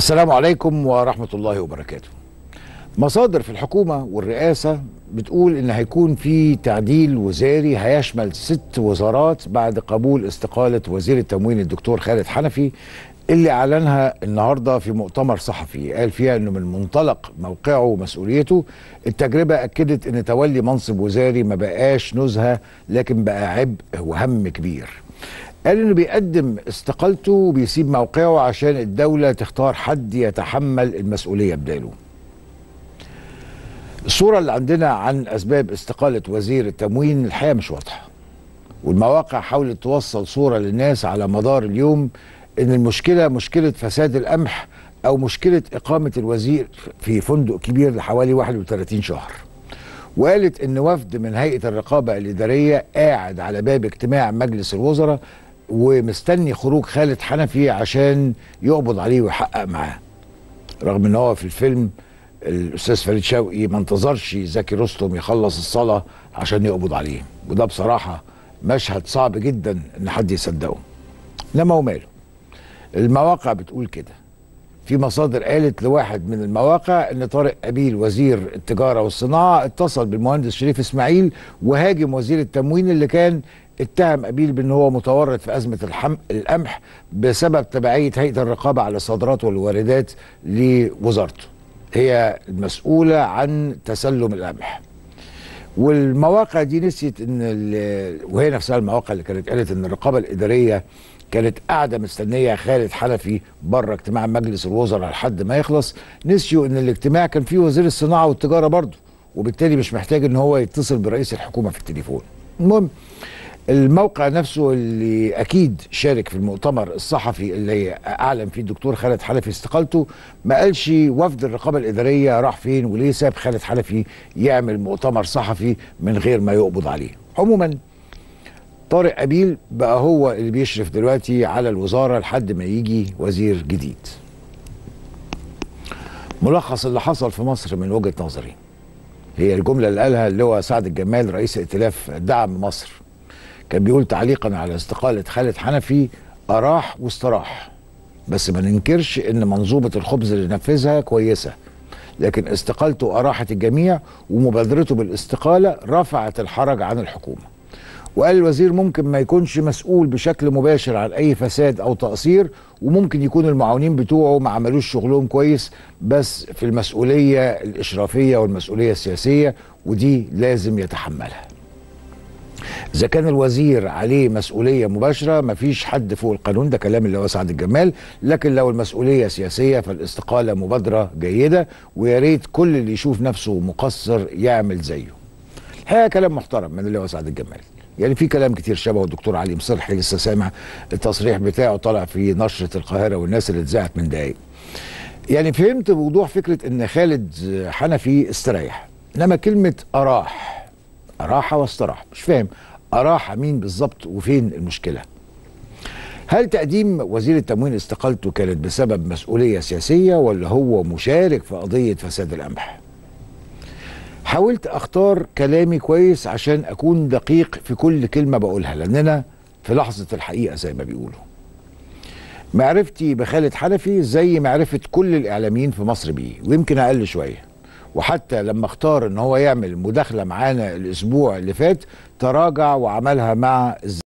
السلام عليكم ورحمة الله وبركاته مصادر في الحكومة والرئاسة بتقول إن هيكون في تعديل وزاري هيشمل ست وزارات بعد قبول استقالة وزير التموين الدكتور خالد حنفي اللي أعلنها النهاردة في مؤتمر صحفي قال فيها أنه من منطلق موقعه ومسؤوليته التجربة أكدت أن تولي منصب وزاري ما بقاش نزهة لكن بقى عبء وهم كبير قال انه بيقدم استقالته وبيسيب موقعه عشان الدوله تختار حد يتحمل المسؤوليه بداله. الصوره اللي عندنا عن اسباب استقاله وزير التموين الحقيقه مش واضحه. والمواقع حاولت توصل صوره للناس على مدار اليوم ان المشكله مشكله فساد القمح او مشكله اقامه الوزير في فندق كبير لحوالي 31 شهر. وقالت ان وفد من هيئه الرقابه الاداريه قاعد على باب اجتماع مجلس الوزراء ومستني خروج خالد حنفي عشان يقبض عليه ويحقق معاه رغم ان هو في الفيلم الاستاذ فريد شوقي ما انتظرش زكي رستم يخلص الصلاه عشان يقبض عليه وده بصراحه مشهد صعب جدا ان حد يصدقه انما وماله المواقع بتقول كده في مصادر قالت لواحد من المواقع ان طارق قبيل وزير التجاره والصناعه اتصل بالمهندس شريف اسماعيل وهاجم وزير التموين اللي كان اتهم قبيل بأن هو متورط في أزمة الحم... القمح بسبب تبعية هيئة الرقابة على الصادرات والواردات لوزارته هي المسؤولة عن تسلم القمح والمواقع دي نسيت ان وهي نفسها المواقع اللي كانت قالت ان الرقابه الاداريه كانت قاعده مستنيه خالد حنفي بره اجتماع مجلس الوزراء لحد ما يخلص نسيوا ان الاجتماع كان فيه وزير الصناعه والتجاره برضه وبالتالي مش محتاج ان هو يتصل برئيس الحكومه في التليفون المهم الموقع نفسه اللي اكيد شارك في المؤتمر الصحفي اللي اعلن فيه الدكتور خالد حلفي استقالته ما قالش وفد الرقابه الاداريه راح فين وليه ساب خالد حلفي يعمل مؤتمر صحفي من غير ما يقبض عليه عموما طارق قبيل بقى هو اللي بيشرف دلوقتي على الوزاره لحد ما يجي وزير جديد ملخص اللي حصل في مصر من وجهه نظري هي الجمله اللي قالها اللواء سعد الجمال رئيس ائتلاف دعم مصر كان بيقول تعليقا على استقاله خالد حنفي اراح واستراح بس ما ننكرش ان منظومه الخبز اللي نفذها كويسه لكن استقالته اراحت الجميع ومبادرته بالاستقاله رفعت الحرج عن الحكومه وقال الوزير ممكن ما يكونش مسؤول بشكل مباشر عن اي فساد او تقصير وممكن يكون المعاونين بتوعه ما عملوش شغلهم كويس بس في المسؤوليه الاشرافيه والمسؤوليه السياسيه ودي لازم يتحملها اذا كان الوزير عليه مسؤوليه مباشره مفيش حد فوق القانون ده كلام اللي هو سعد الجمال لكن لو المسؤوليه سياسيه فالاستقاله مبادره جيده ويا ريت كل اللي يشوف نفسه مقصر يعمل زيه الحقيقه كلام محترم من اللي هو سعد الجمال يعني في كلام كتير شبه الدكتور علي مصرحي لسه سامع التصريح بتاعه طالع في نشره القاهره والناس اللي اتذاعت من دقايق يعني فهمت بوضوح فكره ان خالد حنفي استريح انما كلمه اراح اراح واستراح مش فاهم أراح مين بالظبط وفين المشكلة هل تقديم وزير التموين استقالته كانت بسبب مسؤولية سياسية ولا هو مشارك في قضية فساد القمح حاولت أختار كلامي كويس عشان أكون دقيق في كل كلمة بقولها لأننا في لحظة الحقيقة زي ما بيقولوا معرفتي بخالد حنفي زي معرفة كل الإعلاميين في مصر بيه ويمكن أقل شوية وحتى لما اختار ان هو يعمل مداخله معانا الاسبوع اللي فات تراجع وعملها مع